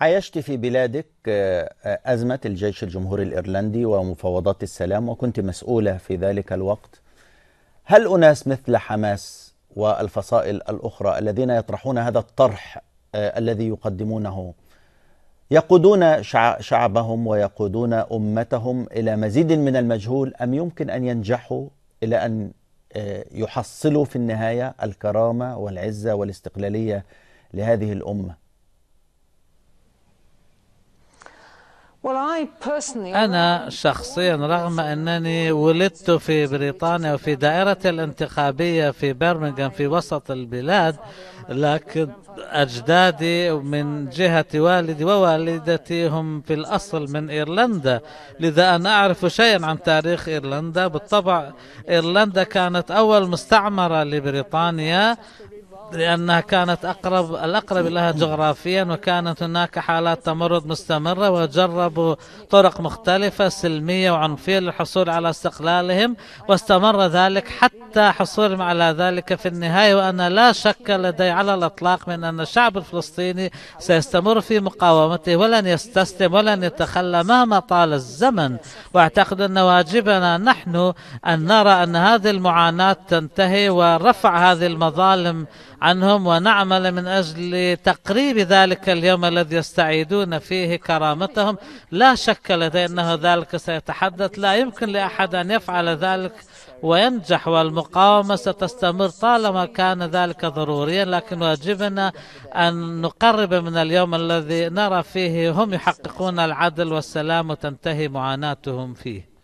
عايشت في بلادك آه، آه، أزمة الجيش الجمهوري الإيرلندي ومفاوضات السلام وكنت مسؤولة في ذلك الوقت هل أناس مثل حماس والفصائل الأخرى الذين يطرحون هذا الطرح آه، الذي يقدمونه يقودون شعبهم ويقودون أمتهم إلى مزيد من المجهول أم يمكن أن ينجحوا إلى أن يحصلوا في النهاية الكرامة والعزة والاستقلالية لهذه الأمة أنا شخصيا رغم أنني ولدت في بريطانيا وفي دائرة الانتخابية في برمنغهام في وسط البلاد لكن أجدادي من جهة والدي ووالدتي هم في الأصل من إيرلندا لذا أنا أعرف شيئا عن تاريخ إيرلندا بالطبع إيرلندا كانت أول مستعمرة لبريطانيا لأنها كانت أقرب الأقرب لها جغرافيا وكانت هناك حالات تمرد مستمرة وجربوا طرق مختلفة سلمية وعنفية للحصول على استقلالهم واستمر ذلك حتى حصولهم على ذلك في النهاية وأنا لا شك لدي على الإطلاق من أن الشعب الفلسطيني سيستمر في مقاومته ولن يستسلم ولن يتخلى مهما طال الزمن وأعتقد أن واجبنا نحن أن نرى أن هذه المعاناة تنتهي ورفع هذه المظالم عنهم ونعمل من أجل تقريب ذلك اليوم الذي يستعيدون فيه كرامتهم لا شك لدي أنه ذلك سيتحدث لا يمكن لأحد أن يفعل ذلك وينجح والمقاومة ستستمر طالما كان ذلك ضروريا لكن واجبنا أن نقرب من اليوم الذي نرى فيه هم يحققون العدل والسلام وتنتهي معاناتهم فيه